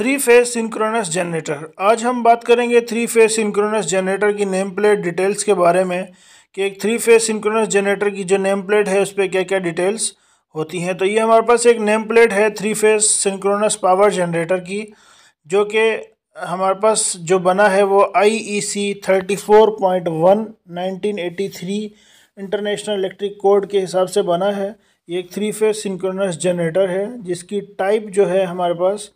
three phase synchronous generator आज हम बात करेंगे थ्री फेज सिंक्रोनस जनरेटर की नेम प्लेट डिटेल्स के बारे में कि एक थ्री फेज सिंक्रोनस जनरेटर की जो नेम प्लेट है उस पर क्या क्या डिटेल्स होती हैं तो ये हमारे पास एक नेम प्लेट है three phase synchronous power generator की जो कि हमारे पास जो बना है वो I E C thirty four point one nineteen eighty three international electric code के हिसाब से बना है ये एक थ्री फेज सिंक्रोनस जनरेटर है जिसकी टाइप जो है हमारे पास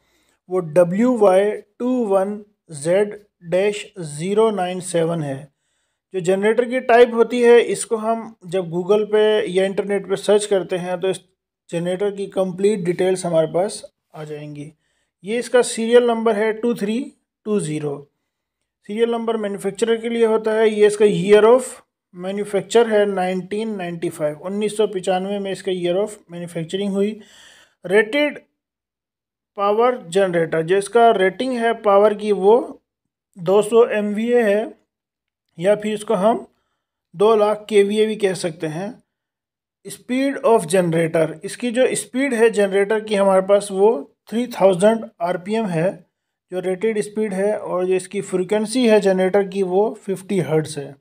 वो W Y two one Z dash zero nine seven है जो जनरेटर की टाइप होती है इसको हम जब गूगल पे या इंटरनेट पे सर्च करते हैं तो इस जनरेटर की कंप्लीट डिटेल्स हमारे पास आ जाएंगी ये इसका सीरियल नंबर है two three two zero serial number manufacturer के लिए होता है ये इसका ईयर ऑफ मैन्युफैक्चर है 1995 1995 में इसका ईयर ऑफ मैन्युफैक्चरिंग हुई रेटेड पावर जनरेटर जो इसका रेटिंग है पावर की वो 200 सौ है या फिर इसको हम दो लाख के भी कह सकते हैं स्पीड ऑफ जनरेटर इसकी जो स्पीड है जनरेटर की हमारे पास वो 3000 आरपीएम है जो रेटेड स्पीड है और जो इसकी फ्रीक्वेंसी है जनरेटर की वो 50 हर्ट्स है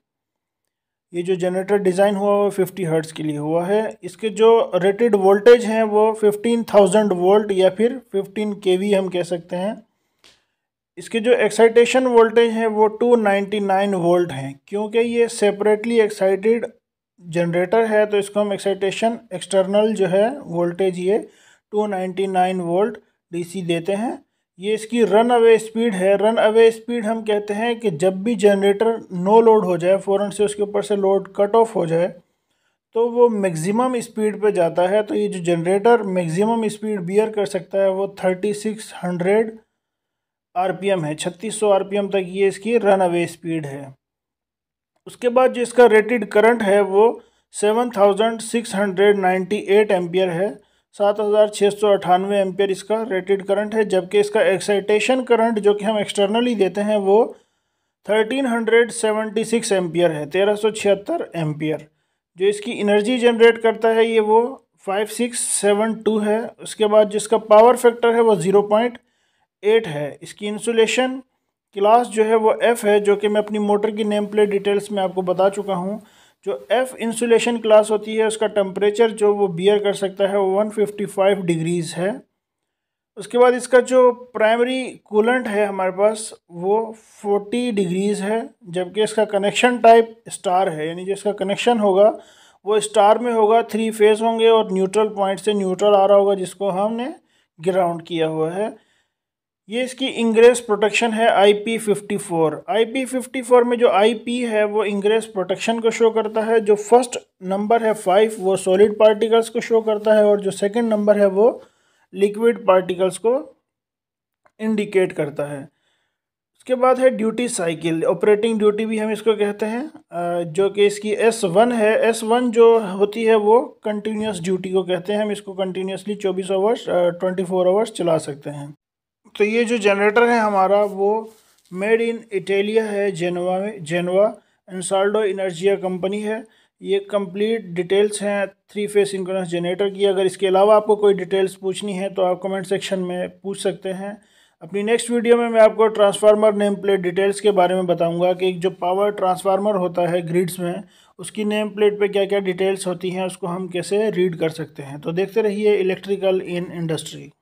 ये जो जनरेटर डिज़ाइन हुआ वो फिफ्टी हर्ट्स के लिए हुआ है इसके जो रेटेड वोल्टेज हैं वो फिफ्टीन थाउजेंड वोल्ट या फिर फिफ्टीन के हम कह सकते हैं इसके जो एक्साइटेशन वोल्टेज हैं वो टू नाइन्टी नाइन वोल्ट हैं क्योंकि ये सेपरेटली एक्साइटेड जनरेटर है तो इसको हम एक्साइटेशन एक्सटर्नल जो है वोल्टेज ये two ninety nine volt DC देते हैं ये इसकी रन अवे स्पीड है रन अवे स्पीड हम कहते हैं कि जब भी जनरेटर नो लोड हो जाए फ़ौरन से उसके ऊपर से लोड कट ऑफ हो जाए तो वो मैक्सिमम स्पीड पे जाता है तो ये जो जनरेटर मैक्सिमम स्पीड बियर कर सकता है वो थर्टी सिक्स हंड्रेड आरपीएम है छत्तीस सौ आरपीएम तक ये इसकी रन अवे स्पीड है उसके बाद जो इसका रेटेड करंट है वो seven thousand six hundred ninety eight ampere है सात हज़ार छः सौ अठानवे एम्पियर इसका रेटेड करंट है जबकि इसका एक्साइटेशन करंट जो कि हम एक्सटर्नली देते हैं वो thirteen hundred seventy six ampere है तेरह सौ छिहत्तर एम्पियर जो इसकी एनर्जी जनरेट करता है ये वो फाइव सिक्स सेवन टू है उसके बाद जिसका पावर फैक्टर है वो ज़ीरो पॉइंट एट है इसकी इंसुलेशन क्लास जो है वो एफ़ है जो कि मैं अपनी मोटर की नेम प्लेट डिटेल्स में आपको बता चुका हूँ जो एफ़ इंसुलेशन क्लास होती है उसका टम्परेचर जो वो बियर कर सकता है वो 155 डिग्रीज़ है उसके बाद इसका जो प्राइमरी कूलेंट है हमारे पास वो 40 डिग्रीज़ है जबकि इसका कनेक्शन टाइप स्टार है यानी जो इसका कनेक्शन होगा वो स्टार में होगा थ्री फेज होंगे और न्यूट्रल पॉइंट से न्यूट्रल आ रहा होगा जिसको हमने ग्राउंड किया हुआ है ये इसकी इंग्रेस प्रोटेक्शन है I P fifty four I P fifty four में जो आई पी है वो इंग्रेस प्रोटेक्शन को शो करता है जो फर्स्ट नंबर है फाइव वो सॉलिड पार्टिकल्स को शो करता है और जो सेकंड नंबर है वो लिक्विड पार्टिकल्स को इंडिकेट करता है उसके बाद है ड्यूटी साइकिल ऑपरेटिंग ड्यूटी भी हम इसको कहते हैं जो कि इसकी एस वन है एस वन जो होती है वो कंटिन्यूस ड्यूटी को कहते हैं हम इसको कंटिन्यूसली चौबीस आवर्स ट्वेंटी फोर आवर्स चला सकते हैं तो ये जो जनरेटर है हमारा वो मेड इन इटालिया है जेनवा में जेनवा इंसाल्डो इनर्जिया कंपनी है ये कंप्लीट डिटेल्स हैं थ्री फेस सिंक्रोनस जनरेटर की अगर इसके अलावा आपको कोई डिटेल्स पूछनी है तो आप कमेंट सेक्शन में पूछ सकते हैं अपनी नेक्स्ट वीडियो में मैं आपको ट्रांसफार्मर नेम प्लेट डिटेल्स के बारे में बताऊंगा कि जो पावर ट्रांसफार्मर होता है ग्रिड्स में उसकी नेम प्लेट पे क्या क्या डिटेल्स होती हैं उसको हम कैसे रीड कर सकते हैं तो देखते रहिए इलेक्ट्रिकल इन इंडस्ट्री